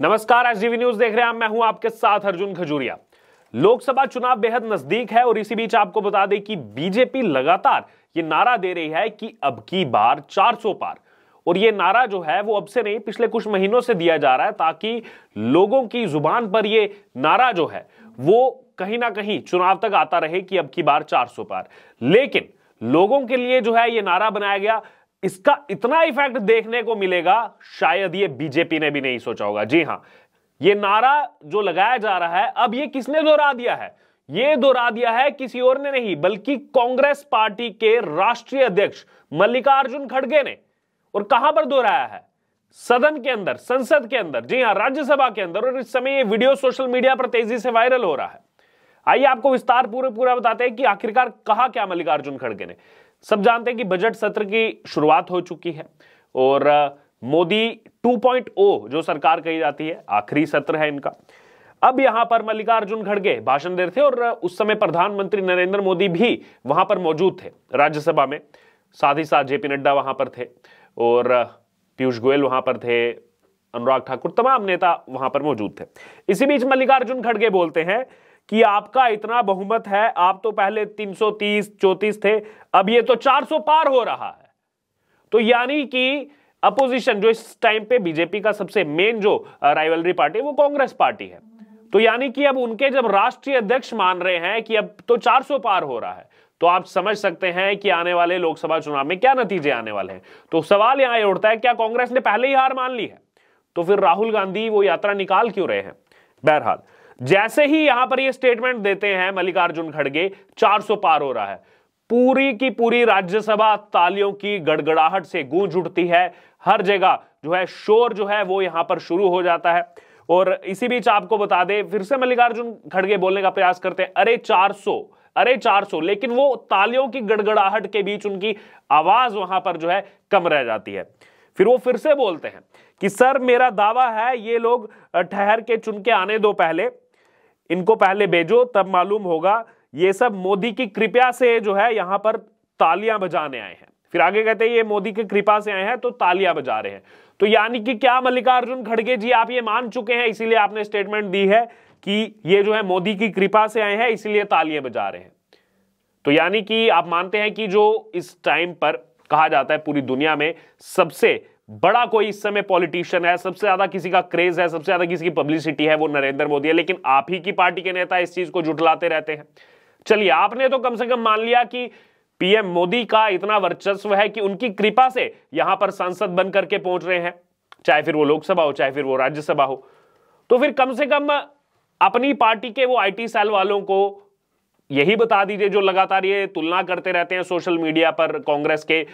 नमस्कार एसजीवी न्यूज देख रहे हैं मैं हूं आपके साथ अर्जुन खजूरिया लोकसभा चुनाव बेहद नजदीक है और इसी बीच आपको बता दें कि बीजेपी लगातार ये नारा दे रही है कि अब की बार 400 पार और ये नारा जो है वो अब से नहीं पिछले कुछ महीनों से दिया जा रहा है ताकि लोगों की जुबान पर ये नारा जो है वो कहीं ना कहीं चुनाव तक आता रहे कि अब की बार 400 पार लेकिन लोगों के लिए जो है ये नारा बनाया गया इसका इतना इफेक्ट देखने को मिलेगा शायद ये बीजेपी ने भी नहीं सोचा होगा जी हां ये नारा जो लगाया जा रहा है अब ये किसने दोहरा दिया है ये दोहरा दिया है किसी और ने नहीं बल्कि कांग्रेस पार्टी के राष्ट्रीय अध्यक्ष मल्लिकार्जुन खड़गे ने और कहां पर दोहराया है सदन के अंदर संसद के अंदर जी हां राज्यसभा के अंदर और इस समय ये वीडियो सोशल मीडिया पर तेजी से वायरल हो रहा है आइए आपको विस्तार पूरे पूरा बताते हैं कि आखिरकार कहा क्या मल्लिकार्जुन खड़गे ने सब जानते हैं कि बजट सत्र की शुरुआत हो चुकी है और मोदी 2.0 जो सरकार कही जाती है आखिरी सत्र है इनका अब यहां पर मल्लिकार्जुन खड़गे भाषण दे रहे थे और उस समय प्रधानमंत्री नरेंद्र मोदी भी वहां पर मौजूद थे राज्यसभा में साथ ही साथ जेपी नड्डा वहां पर थे और पीयूष गोयल वहां पर थे अनुराग ठाकुर तमाम नेता वहां पर मौजूद थे इसी बीच मल्लिकार्जुन खड़गे बोलते हैं कि आपका इतना बहुमत है आप तो पहले 330 34 थे अब ये तो 400 पार हो रहा है तो यानी कि अपोजिशन जो इस टाइम पे बीजेपी का सबसे मेन जो राइवलरी पार्टी है वो कांग्रेस पार्टी है तो यानी कि अब उनके जब राष्ट्रीय अध्यक्ष मान रहे हैं कि अब तो 400 पार हो रहा है तो आप समझ सकते हैं कि आने वाले लोकसभा चुनाव में क्या नतीजे आने वाले हैं तो सवाल यहां उठता है क्या कांग्रेस ने पहले ही हार मान ली है तो फिर राहुल गांधी वो यात्रा निकाल क्यों रहे हैं बहरहाल जैसे ही यहां पर ये स्टेटमेंट देते हैं मल्लिकार्जुन खड़गे 400 पार हो रहा है पूरी की पूरी राज्यसभा तालियों की गड़गड़ाहट से गूंज उठती है हर जगह जो है शोर जो है वो यहां पर शुरू हो जाता है और इसी बीच आपको बता दे फिर से मल्लिकार्जुन खड़गे बोलने का प्रयास करते हैं अरे 400 अरे 400 लेकिन वो तालियों की गड़गड़ाहट के बीच उनकी आवाज वहां पर जो है कम रह जाती है फिर वो फिर से बोलते हैं कि सर मेरा दावा है ये लोग ठहर के चुन के आने दो पहले इनको पहले भेजो तब मालूम होगा ये सब मोदी की कृपया से जो है यहां पर तालियां बजाने आए हैं फिर आगे कहते हैं ये मोदी की कृपा से आए हैं तो तालियां बजा रहे हैं तो यानी कि क्या मल्लिकार्जुन खड़गे जी आप ये मान चुके हैं इसीलिए आपने स्टेटमेंट दी है कि ये जो है मोदी की कृपा से आए हैं इसीलिए तालियां बजा रहे हैं तो यानी कि आप मानते हैं कि जो इस टाइम पर कहा जाता है पूरी दुनिया में सबसे बड़ा कोई इस समय पॉलिटिशियन है सबसे ज्यादा किसी का क्रेज है सबसे ज्यादा किसी की पब्लिसिटी है वो नरेंद्र मोदी है लेकिन आप ही की पार्टी के नेता इस चीज को जुटलाते रहते हैं चलिए आपने तो कम से कम मान लिया कि पीएम मोदी का इतना वर्चस्व है कि उनकी कृपा से यहां पर सांसद बन करके पहुंच रहे हैं चाहे फिर वो लोकसभा हो चाहे फिर वो राज्यसभा हो तो फिर कम से कम अपनी पार्टी के वो आईटी सेल वालों को यही बता दीजिए जो लगातार ये तुलना करते रहते हैं सोशल मीडिया पर कांग्रेस के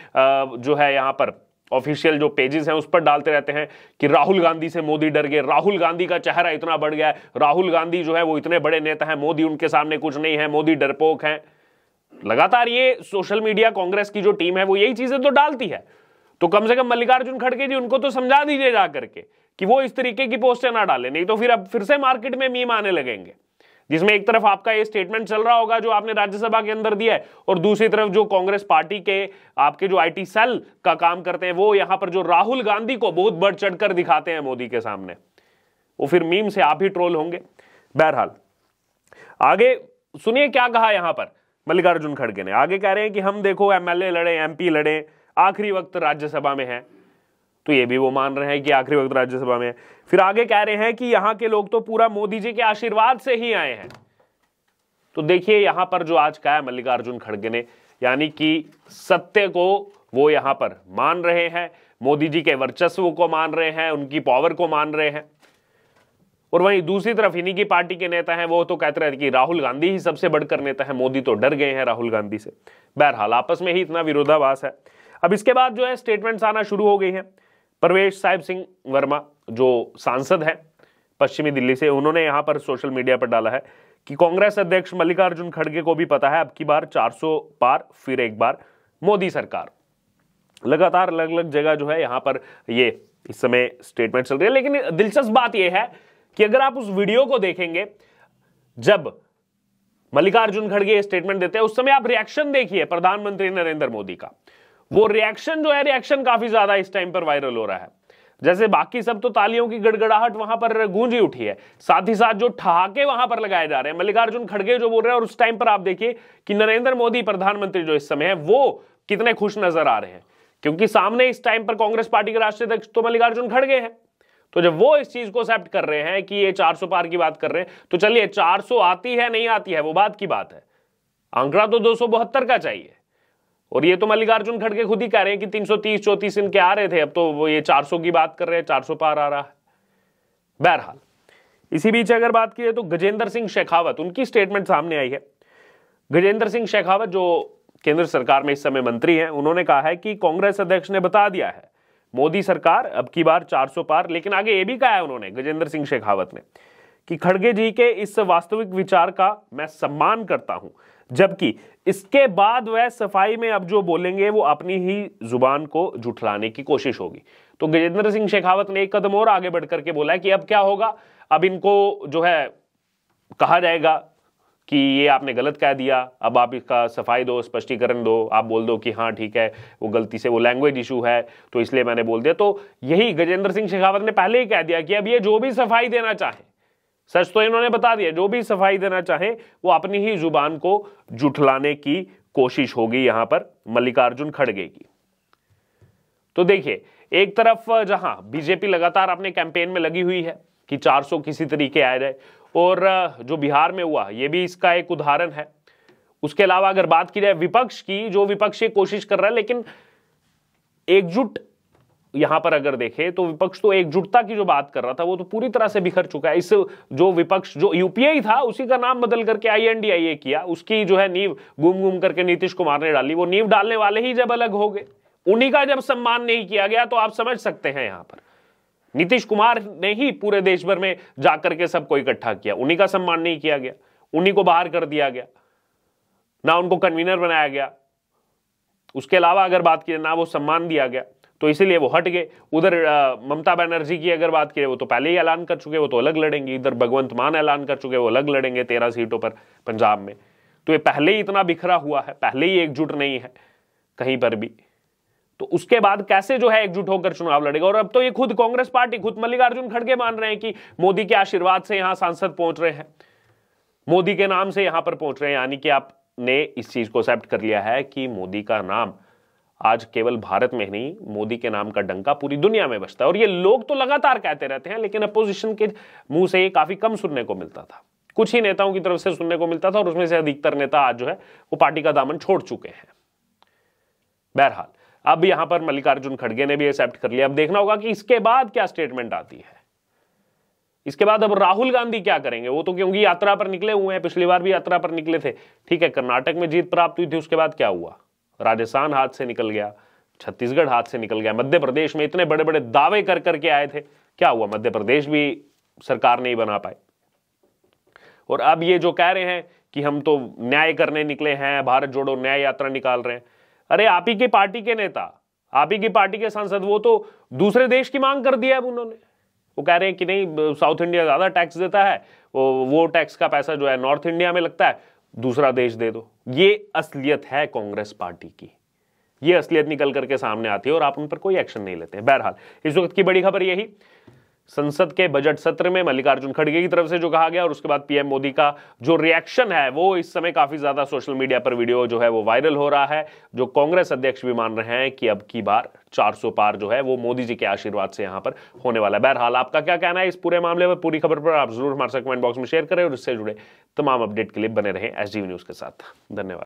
जो है यहां पर ऑफिशियल जो पेजेस हैं उस पर डालते रहते हैं कि राहुल गांधी से मोदी डर गए राहुल गांधी का चेहरा इतना बढ़ गया है राहुल गांधी जो है वो इतने बड़े नेता हैं मोदी उनके सामने कुछ नहीं है मोदी डरपोक हैं लगातार ये सोशल मीडिया कांग्रेस की जो टीम है वो यही चीजें तो डालती है तो कम से कम मल्लिकार्जुन खड़गे जी उनको तो समझा दीजिए जाकर के कि वो इस तरीके की पोस्टें ना डालें नहीं तो फिर अब फिर से मार्केट में मीम आने लगेंगे जिसमें एक तरफ आपका ये स्टेटमेंट चल रहा होगा जो आपने राज्यसभा के अंदर दिया है और दूसरी तरफ जो कांग्रेस पार्टी के आपके जो आईटी सेल का काम करते हैं वो यहां पर जो राहुल गांधी को बहुत बढ़ चढ़कर दिखाते हैं मोदी के सामने वो फिर मीम से आप ही ट्रोल होंगे बहरहाल आगे सुनिए क्या कहा यहां पर मल्लिकार्जुन खड़गे ने आगे कह रहे हैं कि हम देखो एमएलए लड़े एमपी लड़े आखिरी वक्त राज्यसभा में है तो ये भी वो मान रहे हैं कि आखिरी वक्त राज्यसभा में फिर आगे कह रहे हैं कि यहां के लोग तो पूरा मोदी जी के आशीर्वाद से ही आए हैं तो देखिए यहां पर जो आज कहा मल्लिकार्जुन खड़गे ने यानी कि सत्य को वो यहां पर मान रहे हैं मोदी जी के वर्चस्व को मान रहे हैं उनकी पावर को मान रहे हैं और वहीं दूसरी तरफ इन्हीं की पार्टी के नेता हैं वो तो कहते रहे कि राहुल गांधी ही सबसे बढ़कर नेता है मोदी तो डर गए हैं राहुल गांधी से बहरहाल आपस में ही इतना विरोधाभास है अब इसके बाद जो है स्टेटमेंट्स आना शुरू हो गई हैं परवेश साहिब सिंह वर्मा जो सांसद हैं पश्चिमी दिल्ली से उन्होंने यहां पर सोशल मीडिया पर डाला है कि कांग्रेस अध्यक्ष मल्लिकार्जुन खड़गे को भी पता है अब की बार 400 पार फिर एक बार मोदी सरकार लगातार अलग अलग जगह जो है यहां पर ये इस समय स्टेटमेंट चल रही है लेकिन दिलचस्प बात यह है कि अगर आप उस वीडियो को देखेंगे जब मल्लिकार्जुन खड़गे स्टेटमेंट देते हैं उस समय आप रिएक्शन देखिए प्रधानमंत्री नरेंद्र मोदी का वो रिएक्शन जो है रिएक्शन काफी ज्यादा इस टाइम पर वायरल हो रहा है जैसे बाकी सब तो तालियों की गड़गड़ाहट वहां पर गूंजी उठी है साथ ही साथ जो ठहाके वहां पर लगाए जा रहे हैं मल्लिकार्जुन खड़गे जो बोल रहे हैं और उस टाइम पर आप देखिए कि नरेंद्र मोदी प्रधानमंत्री जो इस समय है वो कितने खुश नजर आ रहे हैं क्योंकि सामने इस टाइम पर कांग्रेस पार्टी के राष्ट्रीय अध्यक्ष तो मल्लिकार्जुन खड़गे हैं तो जब वो इस चीज को एक्सेप्ट कर रहे हैं कि ये 400 पार की बात कर रहे हैं तो चलिए 400 आती है नहीं आती है वो बात की बात है आंकड़ा तो दो का चाहिए और ये तो मल्लिकार्जुन खड़गे खुद ही कह रहे हैं कि 330 चौतीस इनके आ रहे थे अब तो वो ये 400 की बात कर रहे हैं 400 पार आ रहा है बहरहाल इसी बीच अगर बात की जाए तो गजेंद्र सिंह शेखावत उनकी स्टेटमेंट सामने आई है गजेंद्र सिंह शेखावत जो केंद्र सरकार में इस समय मंत्री हैं उन्होंने कहा है कि कांग्रेस अध्यक्ष ने बता दिया है मोदी सरकार अब की बार 400 पार लेकिन आगे ये भी कहा है उन्होंने गजेंद्र सिंह शेखावत ने कि खड़गे जी के इस वास्तविक विचार का मैं सम्मान करता हूं जबकि इसके बाद वह सफाई में अब जो बोलेंगे वो अपनी ही जुबान को जुठलाने की कोशिश होगी तो गजेंद्र सिंह शेखावत ने एक कदम और आगे बढ़ करके बोला कि अब क्या होगा अब इनको जो है कहा जाएगा कि ये आपने गलत कह दिया अब आप इसका सफाई दो स्पष्टीकरण दो आप बोल दो कि हाँ ठीक है वो गलती से वो लैंग्वेज इशू है तो इसलिए मैंने बोल दिया तो यही गजेंद्र सिंह शेखावत ने पहले ही कह दिया कि अब ये जो भी सफाई देना चाहे सच तो इन्होंने बता दिया जो भी सफाई देना चाहे वो अपनी ही जुबान को जुठलाने की कोशिश होगी यहां पर मल्लिकार्जुन खड़गे की तो देखिए एक तरफ जहां बीजेपी लगातार अपने कैंपेन में लगी हुई है कि 400 किसी तरीके आ जाए और जो बिहार में हुआ ये भी इसका एक उदाहरण है उसके अलावा अगर बात की जाए विपक्ष की जो विपक्ष कोशिश कर रहा है लेकिन एकजुट यहां पर अगर देखें तो विपक्ष तो एकजुटता की जो बात कर रहा था वो तो पूरी तरह से बिखर चुका है इस जो विपक्ष जो यूपीए ही था उसी का नाम बदल करके आईएनडीआईए किया उसकी जो है नींव घूम घूम करके नीतीश कुमार ने डाली वो नींव डालने वाले ही जब अलग हो गए उन्हीं का जब सम्मान नहीं किया गया तो आप समझ सकते हैं यहां पर नीतीश कुमार ने ही पूरे देश भर में जाकर के सबको इकट्ठा किया उन्हीं का सम्मान नहीं किया गया उन्हीं को बाहर कर दिया गया ना उनको कन्वीनर बनाया गया उसके अलावा अगर बात की ना वो सम्मान दिया गया तो इसीलिए वो हट गए उधर ममता बनर्जी की अगर बात करें वो तो पहले ही ऐलान कर चुके वो तो अलग लड़ेंगे इधर भगवंत मान ऐलान कर चुके वो अलग लड़ेंगे तेरह सीटों पर पंजाब में तो ये पहले ही इतना बिखरा हुआ है पहले ही एकजुट नहीं है कहीं पर भी तो उसके बाद कैसे जो है एकजुट होकर चुनाव लड़ेगा और अब तो ये खुद कांग्रेस पार्टी खुद मल्लिकार्जुन खड़गे मान रहे हैं कि मोदी के आशीर्वाद से यहां सांसद पहुंच रहे हैं मोदी के नाम से यहां पर पहुंच रहे हैं यानी कि आपने इस चीज को एक्सेप्ट कर लिया है कि मोदी का नाम आज केवल भारत में नहीं मोदी के नाम का डंका पूरी दुनिया में बचता है और ये लोग तो लगातार कहते रहते हैं लेकिन अपोजिशन के मुंह से ये काफी कम सुनने को मिलता था कुछ ही नेताओं की तरफ से सुनने को मिलता था और उसमें से अधिकतर नेता आज जो है वो पार्टी का दामन छोड़ चुके हैं बहरहाल अब यहां पर मल्लिकार्जुन खड़गे ने भी एक्सेप्ट कर लिया अब देखना होगा कि इसके बाद क्या स्टेटमेंट आती है इसके बाद अब राहुल गांधी क्या करेंगे वो तो क्योंकि यात्रा पर निकले हुए हैं पिछली बार भी यात्रा पर निकले थे ठीक है कर्नाटक में जीत प्राप्त हुई थी उसके बाद क्या हुआ राजस्थान हाथ से निकल गया छत्तीसगढ़ हाथ से निकल गया मध्य प्रदेश में इतने बड़े बड़े दावे कर करके आए थे क्या हुआ मध्य प्रदेश भी सरकार नहीं बना पाए और अब ये जो कह रहे हैं कि हम तो न्याय करने निकले हैं भारत जोड़ो न्याय यात्रा निकाल रहे हैं अरे आप ही की पार्टी के नेता आप ही की पार्टी के सांसद वो तो दूसरे देश की मांग कर दिया अब उन्होंने वो कह रहे हैं कि नहीं साउथ इंडिया ज़्यादा टैक्स देता है वो वो टैक्स का पैसा जो है नॉर्थ इंडिया में लगता है दूसरा देश दे दो ये असलियत है कांग्रेस पार्टी की ये असलियत निकल करके सामने आती है और आप उन पर कोई एक्शन नहीं लेते हैं बहरहाल इस वक्त की बड़ी खबर यही संसद के बजट सत्र में मल्लिकार्जुन खड़गे की तरफ से जो कहा गया और उसके बाद पीएम मोदी का जो रिएक्शन है वो इस समय काफी ज्यादा सोशल मीडिया पर वीडियो जो है वो वायरल हो रहा है जो कांग्रेस अध्यक्ष भी मान रहे हैं कि अब की बार 400 पार जो है वो मोदी जी के आशीर्वाद से यहां पर होने वाला है बहरहाल आपका क्या कहना है इस पूरे मामले पर पूरी खबर पर आप जरूर हमारे साथ कमेंट बॉक्स में शेयर करें और इससे जुड़े तमाम अपडेट के लिए बने रहे एस न्यूज के साथ धन्यवाद